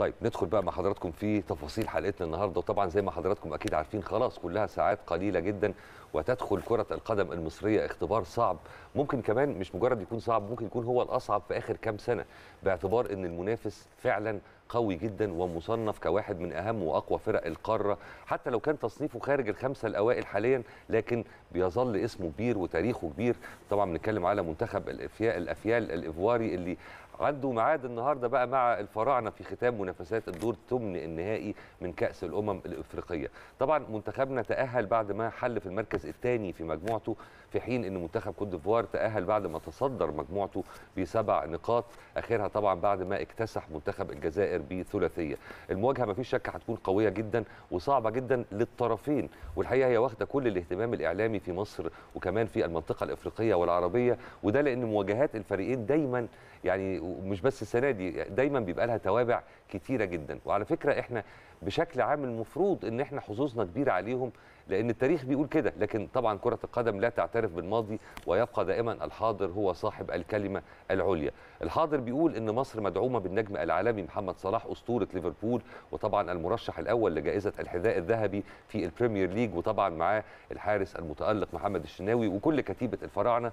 طيب ندخل بقى مع حضراتكم في تفاصيل حلقتنا النهارده وطبعا زي ما حضراتكم اكيد عارفين خلاص كلها ساعات قليله جدا وتدخل كره القدم المصريه اختبار صعب ممكن كمان مش مجرد يكون صعب ممكن يكون هو الاصعب في اخر كام سنه باعتبار ان المنافس فعلا قوي جدا ومصنف كواحد من اهم واقوى فرق القاره حتى لو كان تصنيفه خارج الخمسه الاوائل حاليا لكن بيظل اسمه كبير وتاريخه كبير طبعا بنتكلم على منتخب الافيال الافيال الايفواري اللي عنده ميعاد النهارده بقى مع الفراعنه في ختام منافسات الدور ثمن النهائي من كاس الامم الافريقيه طبعا منتخبنا تاهل بعد ما حل في المركز الثاني في مجموعته في حين ان منتخب كوت ديفوار تاهل بعد ما تصدر مجموعته بسبع نقاط اخرها طبعا بعد ما اكتسح منتخب الجزائر بثلاثيه المواجهه ما فيش شك هتكون قويه جدا وصعبه جدا للطرفين والحقيقه هي واخده كل الاهتمام الاعلامي في مصر وكمان في المنطقه الافريقيه والعربيه وده لان مواجهات الفريقين دايما يعني ومش بس السنه دي دايما بيبقى لها توابع كتيره جدا وعلى فكره احنا بشكل عام المفروض ان احنا حظوظنا كبيره عليهم لان التاريخ بيقول كده لكن طبعا كره القدم لا تعترف بالماضي ويبقى دائما الحاضر هو صاحب الكلمه العليا الحاضر بيقول ان مصر مدعومه بالنجم العالمي محمد صلاح اسطوره ليفربول وطبعا المرشح الاول لجائزه الحذاء الذهبي في البريمير ليج وطبعا معاه الحارس المتالق محمد الشناوي وكل كتيبه الفراعنه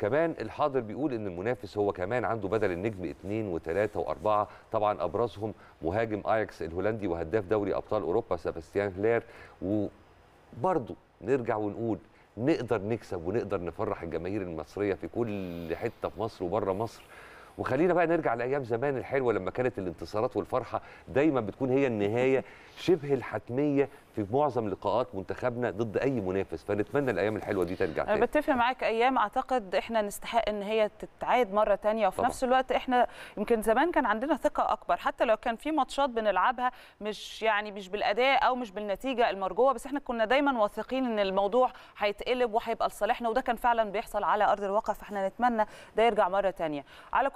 كمان الحاضر بيقول ان المنافس هو كمان عنده بدل النجم اثنين وثلاثه واربعه طبعا ابرزهم مهاجم اياكس الهولندي وهداف دوري ابطال اوروبا سباستيان هلير وبرضه نرجع ونقول نقدر نكسب ونقدر نفرح الجماهير المصريه في كل حته في مصر وبره مصر وخلينا بقى نرجع لايام زمان الحلوه لما كانت الانتصارات والفرحه دايما بتكون هي النهايه شبه الحتميه في معظم لقاءات منتخبنا ضد اي منافس فنتمنى الايام الحلوه دي ترجع تاني انا بتفق معاك ايام اعتقد احنا نستحق ان هي تتعاد مره تانية وفي طبعا. نفس الوقت احنا يمكن زمان كان عندنا ثقه اكبر حتى لو كان في ماتشات بنلعبها مش يعني مش بالاداء او مش بالنتيجه المرجوه بس احنا كنا دايما واثقين ان الموضوع هيتقلب وهيبقى لصالحنا وده كان فعلا بيحصل على ارض الواقع فاحنا نتمنى ده يرجع مره تانية على